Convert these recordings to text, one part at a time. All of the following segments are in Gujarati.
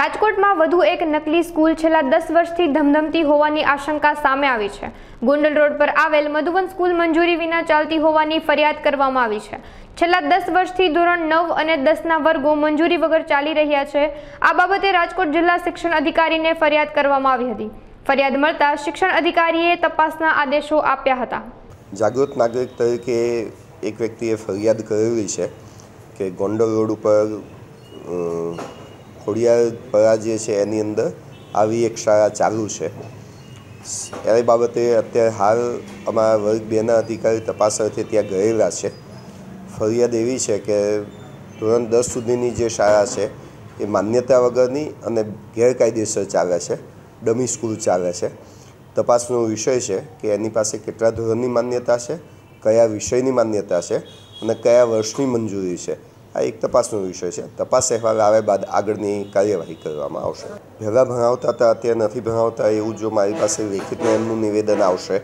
રાજકોટમાં વધુ એક નકલી સ્કૂલ છેલ્લા દસ વર્ષથી ધમધમતી હોવાની આશંકા સામે આવી છે ગોંડલ રોડ પર આવેલ મધુવન સ્કૂલ મંજૂરી વિના ચાલતી હોવાની ફરિયાદ કરવામાં આવી છે છેલ્લા દસ વર્ષથી ધોરણ નવ અને દસના વર્ગો મંજૂરી વગર ચાલી રહ્યા છે આ બાબતે રાજકોટ જિલ્લા શિક્ષણ અધિકારીને ફરિયાદ કરવામાં આવી હતી ફરિયાદ મળતા શિક્ષણ અધિકારીએ તપાસના આદેશો આપ્યા હતા જાગૃત નાગરિક તરીકે એક વ્યક્તિએ ફરિયાદ કરેલી છે કે ગોંડલ રોડ ઉપર ખોડિયાર પરાજય છે એની અંદર આવી એક શાળા ચાલુ છે એ બાબતે અત્યારે હાલ અમારા વર્ગ બેના અધિકારી તપાસ અર્થે ત્યાં ગયેલા છે ફરિયાદ એવી છે કે ધોરણ દસ સુધીની જે શાળા છે એ માન્યતા વગરની અને ગેરકાયદેસર ચાલે છે ડમી સ્કૂલ ચાલે છે તપાસનો વિષય છે કે એની પાસે કેટલા ધોરણની માન્યતા છે કયા વિષયની માન્યતા છે અને કયા વર્ષની મંજૂરી છે આ એક તપાસનો વિષય છે તપાસ અહેવાલ આવ્યા બાદ આગળની કાર્યવાહી કરવામાં આવશે પહેલાં ભણાવતા હતા અત્યારે નથી ભણાવતા એવું જો મારી પાસે લેખિતમાં એમનું નિવેદન આવશે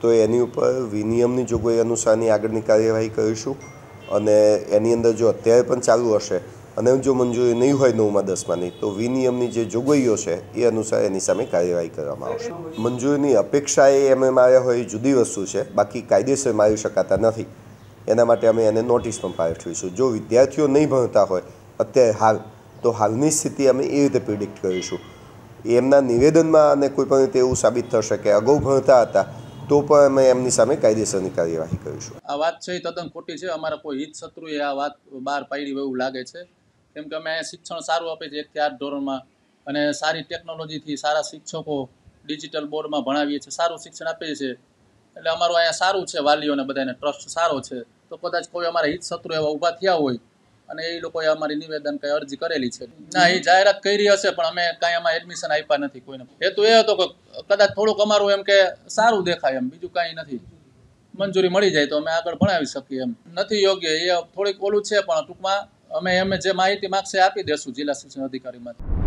તો એની ઉપર વિનિયમની જોગવાઈ અનુસારની આગળની કાર્યવાહી કરીશું અને એની અંદર જો અત્યારે પણ ચાલુ હશે અને જો મંજૂરી નહીં હોય નવમાં દસમાની તો વિનિયમની જે જોગવાઈઓ છે એ અનુસાર એની સામે કાર્યવાહી કરવામાં આવશે મંજૂરીની અપેક્ષા એ એમએમ માર્યા હોય જુદી વસ્તુ છે બાકી કાયદેસર મારી શકાતા નથી એના માટે અમે એને નોટિસ પણ પાઠવીશું જો વિદ્યાર્થીઓ નહીં ભણતા હોય અત્યારે હાલ તો હાલની સ્થિતિ અમે એ રીતે પ્રિડિક્ટ કરીશું એમના નિવેદનમાં અને કોઈ પણ રીતે એવું સાબિત થશે કે અગાઉ ભણતા હતા તો પણ અમે એમની સામે કાયદેસરની કાર્યવાહી કરીશું આ વાત છે એ તદ્દન ખોટી છે અમારા કોઈ હિત શત્રુએ આ વાત બહાર પાડી હોય એવું લાગે છે કેમ કે અમે શિક્ષણ સારું આપે છે એકથી આઠ ધોરણમાં અને સારી ટેકનોલોજીથી સારા શિક્ષકો ડિજિટલ બોર્ડમાં ભણાવીએ છીએ સારું શિક્ષણ આપીએ છીએ એટલે અમારું અહીંયા સારું છે વાલીઓને બધાને ટ્રસ્ટ સારો છે તો કદાચ કોઈ અમારા હિત શત્રુ એવા ઊભા થયા હોય અને એ લોકોએ અમારી નિવેદન કઈ અરજી કરેલી છે ના એ જાહેરાત કરી હશે પણ અમે કાંઈ આમાં એડમિશન આપ્યા નથી કોઈને હેતુ એ હતો કે કદાચ થોડુંક અમારું એમ કે સારું દેખાય એમ બીજું કાંઈ નથી મંજૂરી મળી જાય તો અમે આગળ ભણાવી શકીએ એમ નથી યોગ્ય એ થોડીક ઓલું છે પણ ટૂંકમાં અમે એમ જે માહિતી માગશે આપી દેશું જિલ્લા શિક્ષણ અધિકારીમાંથી